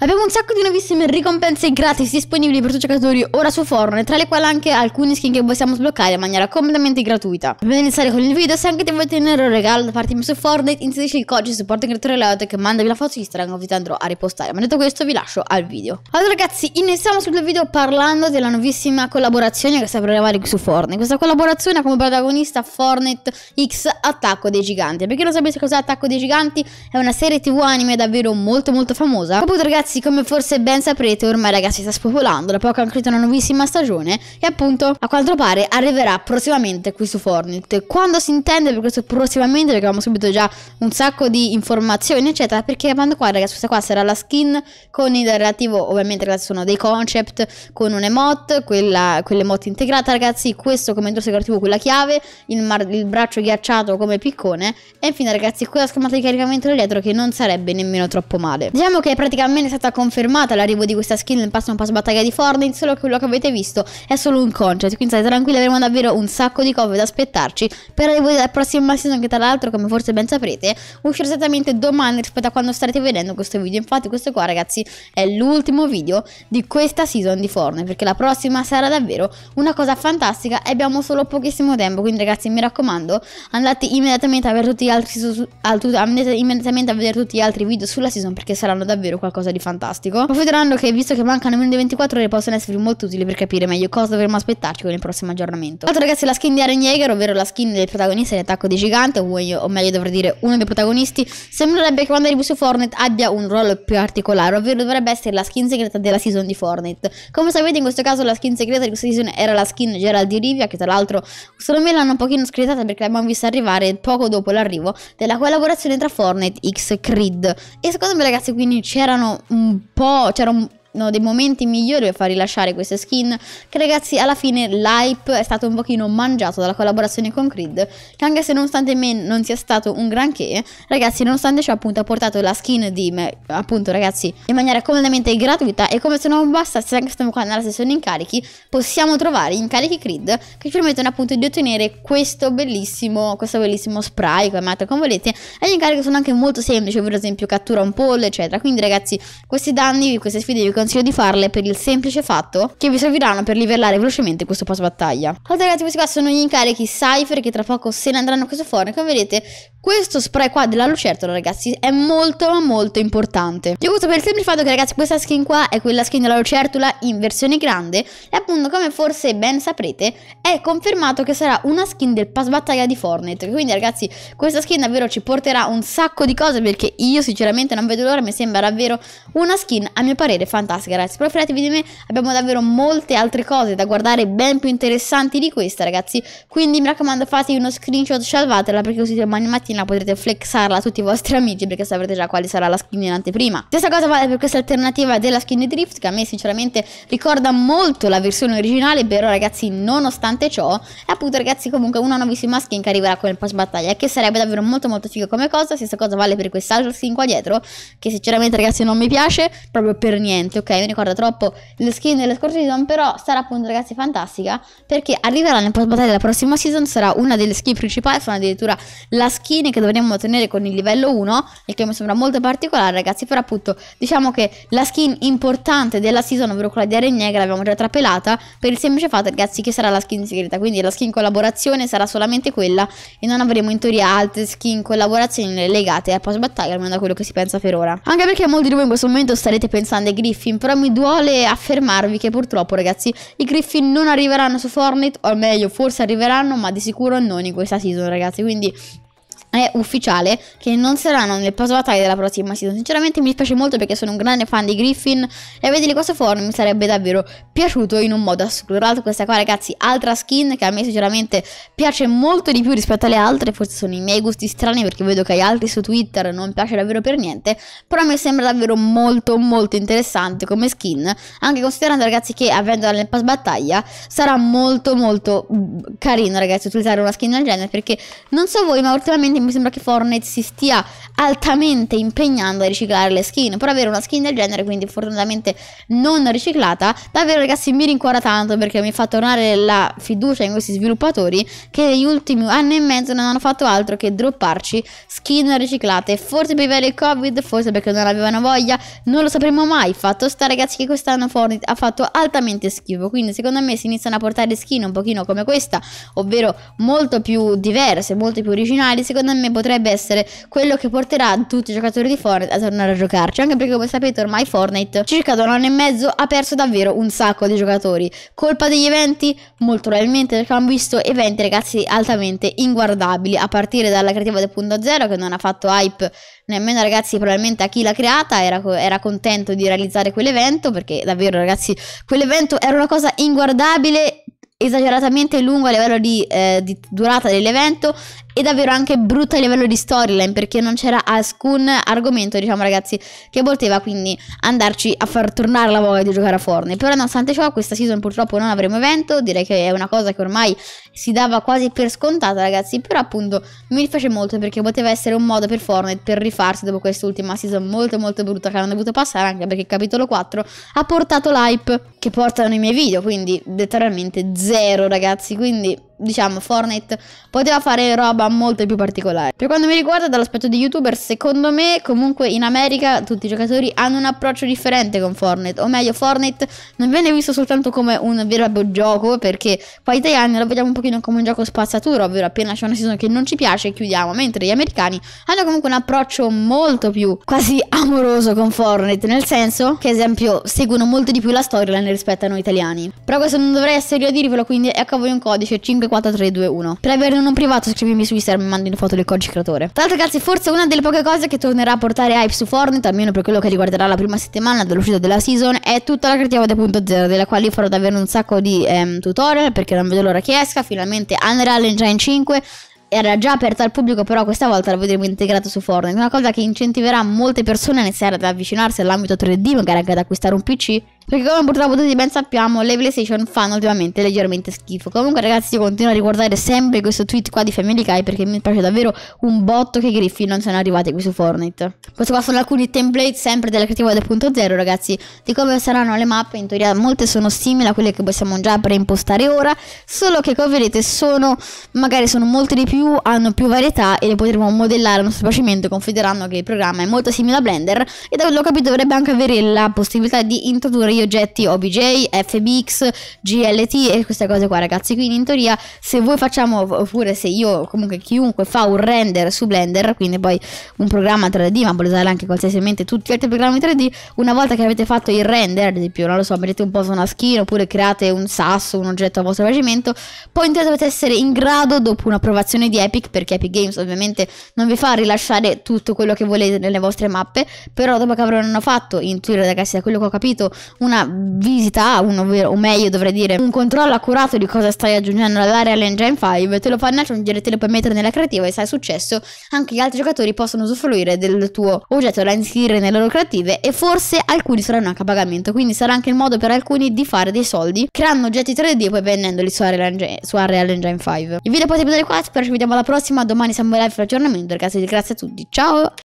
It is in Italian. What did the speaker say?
Abbiamo un sacco di nuovissime ricompense gratis disponibili per tutti i giocatori ora su Fortnite, tra le quali anche alcuni skin che possiamo sbloccare in maniera completamente gratuita. Prima di iniziare con il video, se anche ti vuoi ottenere un regalo da parte mia su Fortnite, inserisci il codice supporto creatore Layout che mandami la foto su Instagram che ti andrò a ripostare. Ma detto questo vi lascio al video. Allora ragazzi, iniziamo subito il video parlando della nuovissima collaborazione che sta per arrivare su Fortnite. Questa collaborazione ha come protagonista Fortnite X Attacco dei Giganti. Perché chi non sapesse cos'è Attacco dei Giganti, è una serie tv anime davvero molto molto famosa. Appunto ragazzi, ragazzi, come forse ben saprete, ormai ragazzi sta spopolando, la Pokémon è creato una nuovissima stagione e appunto, a quanto pare, arriverà prossimamente qui su Fortnite. Quando si intende per questo prossimamente, perché abbiamo subito già un sacco di informazioni, eccetera, perché quando qua, ragazzi, questa qua sarà la skin con il relativo, ovviamente, ragazzi, sono dei concept, con un emote, quella, quell'emote integrata, ragazzi, questo come indosso decorativo, quella chiave, il, mar, il braccio ghiacciato come piccone e infine, ragazzi, quella schermata di caricamento da dietro che non sarebbe nemmeno troppo male. Diciamo che è praticamente stata confermata l'arrivo di questa skin nel prossimo pass battaglia di Fortnite, solo che quello che avete visto è solo un concept, quindi state tranquilli, avremo davvero un sacco di cose da aspettarci per l'arrivo della prossima season che tra l'altro, come forse ben saprete, uscirà esattamente domani rispetto a quando starete vedendo questo video. Infatti questo qua ragazzi è l'ultimo video di questa season di Fortnite, perché la prossima sarà davvero una cosa fantastica e abbiamo solo pochissimo tempo, quindi ragazzi mi raccomando, andate immediatamente a vedere tutti gli altri, su, a, immediatamente a vedere tutti gli altri video sulla season perché saranno davvero qualcosa di fantastico fantastico. Confideranno che, visto che mancano meno di 24 ore, possono esservi molto utili per capire meglio cosa dovremmo aspettarci con il prossimo aggiornamento. Tanto ragazzi, la skin di Aaron Jaeger, ovvero la skin del protagonista di Attacco di Gigante, o meglio, o meglio dovrei dire uno dei protagonisti, sembrerebbe che quando arrivi su Fortnite abbia un ruolo più particolare, ovvero dovrebbe essere la skin segreta della season di Fortnite. Come sapete in questo caso la skin segreta di questa season era la skin Gerald di Rivia, che tra l'altro secondo me l'hanno un pochino screditata perché l'abbiamo vista arrivare poco dopo l'arrivo della collaborazione tra Fortnite X Creed. E secondo me ragazzi quindi c'erano un un po', c'era un, uno dei momenti migliori per far rilasciare queste skin, che ragazzi alla fine l'hype è stato un pochino mangiato dalla collaborazione con Creed, che anche se nonostante me non sia stato un granché, ragazzi nonostante ciò appunto ha portato la skin di me, appunto ragazzi, in maniera completamente gratuita e come se non bastasse anche stiamo qua nella sessione incarichi, possiamo trovare incarichi Creed che ci permettono appunto di ottenere questo bellissimo, questo bellissimo spray, chiamate come volete, e gli incarichi sono anche molto semplici, ovvero ad esempio cattura un pollo, eccetera. Quindi ragazzi, questi danni, queste sfide vi consiglio consiglio di farle per il semplice fatto che vi serviranno per livellare velocemente questo post battaglia. Allora ragazzi questi qua sono gli incarichi Cypher che tra poco se ne andranno questo forno come vedete questo spray qua della lucertola ragazzi è molto molto importante Io questo per il semplice fatto che ragazzi questa skin qua è quella skin della lucertola in versione grande E appunto come forse ben saprete è confermato che sarà una skin del pass battaglia di Fortnite Quindi ragazzi questa skin davvero ci porterà un sacco di cose perché io sinceramente non vedo l'ora Mi sembra davvero una skin a mio parere fantastica fantastica ragazzi, però fidatevi di me, abbiamo davvero molte altre cose da guardare ben più interessanti di questa ragazzi, quindi mi raccomando fate uno screenshot, salvatela perché così domani mattina potrete flexarla a tutti i vostri amici perché saprete già quale sarà la skin in anteprima. Stessa cosa vale per questa alternativa della skin Drift che a me sinceramente ricorda molto la versione originale, però ragazzi nonostante ciò è appunto ragazzi comunque una nuovissima skin che arriverà con il post battaglia che sarebbe davvero molto molto figo come cosa, stessa cosa vale per quest'altra skin qua dietro che sinceramente ragazzi non mi piace proprio per niente ragazzi, ok, mi ricorda troppo le skin della scorsa season, però sarà appunto, ragazzi, fantastica, perché arriverà nel post battaglia della prossima season, sarà una delle skin principali, sarà addirittura la skin che dovremmo ottenere con il livello 1, il che mi sembra molto particolare, ragazzi, però appunto, diciamo che la skin importante della season, ovvero quella di Aregnega, l'abbiamo già trapelata, per il semplice fatto, ragazzi, che sarà la skin segreta, quindi la skin collaborazione sarà solamente quella e non avremo in teoria altre skin collaborazioni legate al post battaglia, almeno da quello che si pensa per ora. Anche perché molti di voi in questo momento starete pensando ai Griffin, Griffin, però mi duole affermarvi che purtroppo ragazzi i Griffin non arriveranno su Fortnite, o meglio forse arriveranno ma di sicuro non in questa season ragazzi, quindi è ufficiale che non saranno nel pass battaglia della prossima season. Sinceramente mi dispiace molto perché sono un grande fan di Griffin e vederli questo forno mi sarebbe davvero piaciuto in un modo assurdo. Tra l'altro questa qua ragazzi, altra skin che a me sinceramente piace molto di più rispetto alle altre, forse sono i miei gusti strani perché vedo che agli altri su Twitter non piace davvero per niente, però mi sembra davvero molto molto interessante come skin, anche considerando ragazzi che avendola nel pass battaglia sarà molto molto mm, carino ragazzi utilizzare una skin del genere perché non so voi ma ultimamente anni mi sembra che Fortnite si stia altamente impegnando a riciclare le skin. Per avere una skin del genere, quindi fortunatamente non riciclata, davvero ragazzi mi rincuora tanto perché mi fa tornare la fiducia in questi sviluppatori che negli ultimi anni e mezzo non hanno fatto altro che dropparci skin riciclate. Forse per via del Covid, forse perché non avevano voglia, non lo sapremo mai. Fatto sta ragazzi che quest'anno Fortnite ha fatto altamente schifo, quindi secondo me si iniziano a portare skin un pochino come questa, ovvero molto più diverse, molto più originali, secondo me potrebbe essere quello che porterà tutti i giocatori di Fortnite a tornare a giocarci. Anche perché, come sapete, ormai Fortnite, circa da un anno e mezzo, ha perso davvero un sacco di giocatori. Colpa degli eventi? Molto probabilmente, perché abbiamo visto eventi, ragazzi, altamente inguardabili. A partire dalla creativa 2.0, che non ha fatto hype nemmeno, ragazzi, probabilmente a chi l'ha creata era, era contento di realizzare quell'evento. Perché davvero, ragazzi, quell'evento era una cosa inguardabile esageratamente lungo a livello di, eh, di durata dell'evento e davvero anche brutta a livello di storyline perché non c'era alcun argomento, diciamo ragazzi, che poteva quindi andarci a far tornare la voglia di giocare a Fortnite. Però nonostante ciò, questa season purtroppo non avremo evento, direi che è una cosa che ormai si dava quasi per scontata, ragazzi, però appunto mi piace molto perché poteva essere un modo per Fortnite per rifarsi dopo quest'ultima season molto molto brutta che hanno dovuto passare, anche perché il capitolo 4 ha portato l'hype che portano i miei video, quindi letteralmente zero, ragazzi, quindi diciamo Fortnite poteva fare roba molto più particolare. Per quanto mi riguarda dall'aspetto di youtuber, secondo me comunque in America tutti i giocatori hanno un approccio differente con Fortnite, o meglio Fortnite non viene visto soltanto come un vero e proprio gioco, perché qua italiani lo vediamo un pochino come un gioco spazzatura, ovvero appena c'è una season che non ci piace chiudiamo, mentre gli americani hanno comunque un approccio molto più quasi amoroso con Fortnite, nel senso che ad esempio seguono molto di più la storyline rispetto a noi italiani. Però questo non dovrei essere io a dirvelo, quindi ecco a voi un codice 5 44321. Per avere uno privato scrivimi su Instagram e mandi una foto del codice creatore. Tra l'altro ragazzi forse una delle poche cose che tornerà a portare hype su Fortnite, almeno per quello che riguarderà la prima settimana dell'uscita della season, è tutta la creativa 2.0, della quale farò davvero un sacco di ehm, tutorial perché non vedo l'ora che esca. Finalmente Unreal Engine 5 era già aperta al pubblico, però questa volta la vedremo integrata su Fortnite. Una cosa che incentiverà molte persone a iniziare ad avvicinarsi all'ambito 3D, magari anche ad acquistare un PC perché come purtroppo tutti ben sappiamo, le PlayStation fanno ultimamente leggermente schifo. Comunque ragazzi, io continuo a ricordare sempre questo tweet qua di Family Guy perché mi piace davvero un botto che i griffi non sono arrivati qui su Fortnite. Questo qua sono alcuni template sempre della creativa 2.0 ragazzi, di come saranno le mappe. In teoria molte sono simili a quelle che possiamo già preimpostare ora, solo che come vedete sono, magari sono molte di più, hanno più varietà e le potremo modellare a nostro piacimento considerando che il programma è molto simile a Blender e da quello che ho capito dovrebbe anche avere la possibilità di introdurre gli oggetti OBJ, FBX, GLT e queste cose qua ragazzi. Quindi in teoria se voi facciamo, oppure se io comunque chiunque fa un render su Blender, quindi poi un programma 3D, ma volete usare anche qualsiasi mente tutti gli altri programmi 3D, una volta che avete fatto il render, ad esempio, non lo so, mettete un po' su una skin oppure create un sasso, un oggetto a vostro piacimento, poi in teoria dovete essere in grado, dopo un'approvazione di Epic, perché Epic Games ovviamente non vi fa rilasciare tutto quello che volete nelle vostre mappe, però dopo che avranno fatto, in teoria ragazzi, da quello che ho capito, un una visita, un, ovvero, o meglio dovrei dire, un controllo accurato di cosa stai aggiungendo all'area all'engine 5, te lo fa aggiungere, te lo puoi mettere nella creativa e se è successo anche gli altri giocatori possono usufruire del tuo oggetto da inserire nelle loro creative e forse alcuni saranno anche a pagamento, quindi sarà anche il modo per alcuni di fare dei soldi creando oggetti 3D e poi vendendoli su Unreal Engine, su Unreal Engine 5. Il video potete vedere qua, spero ci vediamo alla prossima, domani siamo live per l'aggiornamento, ragazzi, grazie a tutti, ciao!